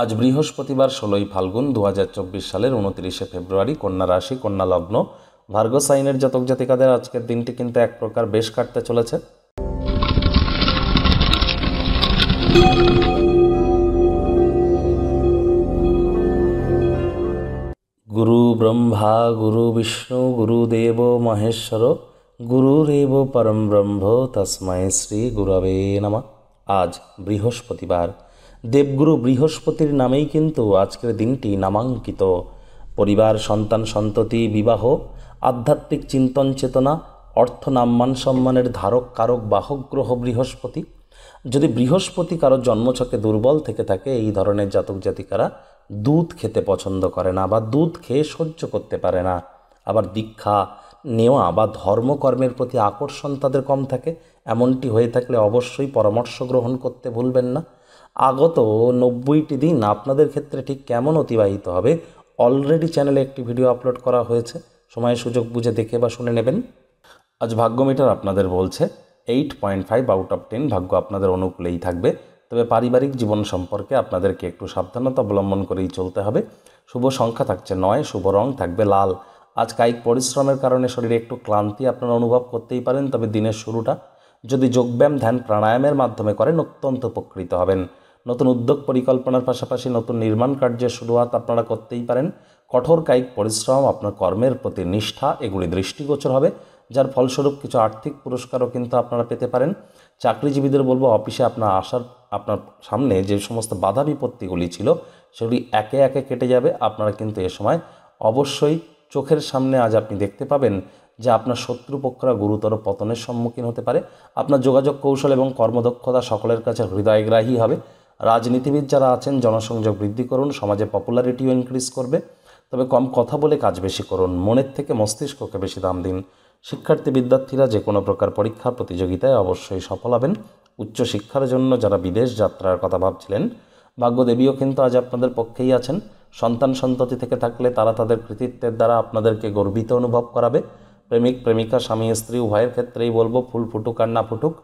আজ বৃহস্পতিবার ষোলোই ফাল্গুন দু সালের উনত্রিশে ফেব্রুয়ারি কন্যা রাশি কন্যা লগ্ন ভার্গ সাইনের জাতক জাতিকাদের আজকের দিনটি কিন্তু এক প্রকার বেশ কাটতে চলেছে গুরু ব্রহ্মা গুরু বিষ্ণু গুরুদেব মহেশ্বর রেব পরম ব্রহ্ম তস্মায় শ্রী গুরবে নম আজ বৃহস্পতিবার দেবগুরু বৃহস্পতির নামেই কিন্তু আজকের দিনটি নামাঙ্কিত পরিবার সন্তান সন্ততি বিবাহ আধ্যাত্মিক চিন্তন চেতনা অর্থ নাম্মান সম্মানের ধারক কারক বাহক গ্রহ বৃহস্পতি যদি বৃহস্পতি কারো জন্মছকে দুর্বল থেকে থাকে এই ধরনের জাতক জাতিকারা দুধ খেতে পছন্দ করে না বা দুধ খেয়ে সহ্য করতে পারে না আবার দীক্ষা নেওয়া বা ধর্মকর্মের প্রতি আকর্ষণ তাদের কম থাকে এমনটি হয়ে থাকলে অবশ্যই পরামর্শ গ্রহণ করতে ভুলবেন না আগত নব্বইটি দিন আপনাদের ক্ষেত্রে ঠিক কেমন অতিবাহিত হবে অলরেডি চ্যানেলে একটি ভিডিও আপলোড করা হয়েছে সময় সুযোগ বুঝে দেখে বা শুনে নেবেন আজ ভাগ্যমিটার আপনাদের বলছে eight point five out of ten ভাগ্য আপনাদের অনুকূলেই থাকবে তবে পারিবারিক জীবন সম্পর্কে আপনাদেরকে একটু সাবধানতা অবলম্বন করেই চলতে হবে শুভ সংখ্যা থাকছে নয় শুভ রং থাকবে লাল আজ কায়িক পরিশ্রমের কারণে শরীরে একটু ক্লান্তি আপনারা অনুভব করতেই পারেন তবে দিনের শুরুটা যদি যোগব্যায়াম ধ্যান প্রাণায়ামের মাধ্যমে করেন অত্যন্ত উপকৃত হবেন নতুন উদ্যোগ পরিকল্পনার পাশাপাশি নতুন নির্মাণ কার্যের শুরুয়াত আপনারা করতেই পারেন কঠোর কায়িক পরিশ্রম আপনার কর্মের প্রতি নিষ্ঠা এগুলি দৃষ্টিগোচর হবে যার ফলস্বরূপ কিছু আর্থিক পুরস্কারও কিন্তু আপনারা পেতে পারেন চাকরিজীবীদের বলবো অফিসে আপনার আসার আপনার সামনে যে সমস্ত বাধা বিপত্তিগুলি ছিল সেগুলি একে একে কেটে যাবে আপনারা কিন্তু এ সময় অবশ্যই চোখের সামনে আজ আপনি দেখতে পাবেন যে আপনার শত্রুপক্ষরা গুরুতর পতনের সম্মুখীন হতে পারে আপনার যোগাযোগ কৌশল এবং কর্মদক্ষতা সকলের কাছে হৃদয়গ্রাহী হবে রাজনীতিবিদ যারা আছেন জনসংযোগ বৃদ্ধি করুন সমাজে পপুলারিটিও ইনক্রিজ করবে তবে কম কথা বলে কাজ বেশি করুন মনের থেকে মস্তিষ্ককে বেশি দাম দিন শিক্ষার্থী বিদ্যার্থীরা যে কোনো প্রকার পরীক্ষা প্রতিযোগিতায় অবশ্যই সফল হবেন উচ্চশিক্ষার জন্য যারা বিদেশ যাত্রার কথা ভাবছিলেন ভাগ্যদেবীও কিন্তু আজ আপনাদের পক্ষেই আছেন সন্তান সন্ততি থেকে থাকলে তারা তাদের কৃতিত্বের দ্বারা আপনাদেরকে গর্বিত অনুভব করাবে প্রেমিক প্রেমিকা স্বামী স্ত্রী উভয়ের ক্ষেত্রেই বলবো ফুল ফুটুক আর না ফুটুক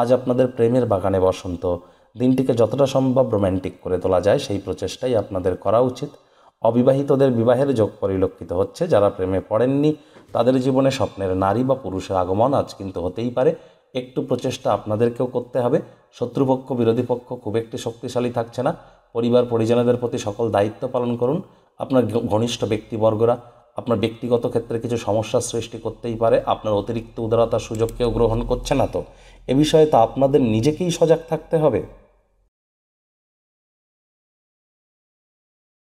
আজ আপনাদের প্রেমের বাগানে বসন্ত দিনটিকে যতটা সম্ভব রোম্যান্টিক করে তোলা যায় সেই প্রচেষ্টাই আপনাদের করা উচিত অবিবাহিতদের বিবাহের যোগ পরিলক্ষিত হচ্ছে যারা প্রেমে পড়েননি তাদের জীবনে স্বপ্নের নারী বা পুরুষের আগমন আজ কিন্তু হতেই পারে একটু প্রচেষ্টা আপনাদেরকেও করতে হবে শত্রুপক্ষ বিরোধী পক্ষ খুব একটি শক্তিশালী থাকছে না পরিবার পরিজনদের প্রতি সকল দায়িত্ব পালন করুন আপনার ঘনিষ্ঠ ব্যক্তিবর্গরা আপনার ব্যক্তিগত ক্ষেত্রে কিছু সমস্যার সৃষ্টি করতেই পারে আপনার অতিরিক্ত উদারতার সুযোগ কেউ গ্রহণ করছে না তো এ বিষয়ে তো আপনাদের নিজেকেই সজাগ থাকতে হবে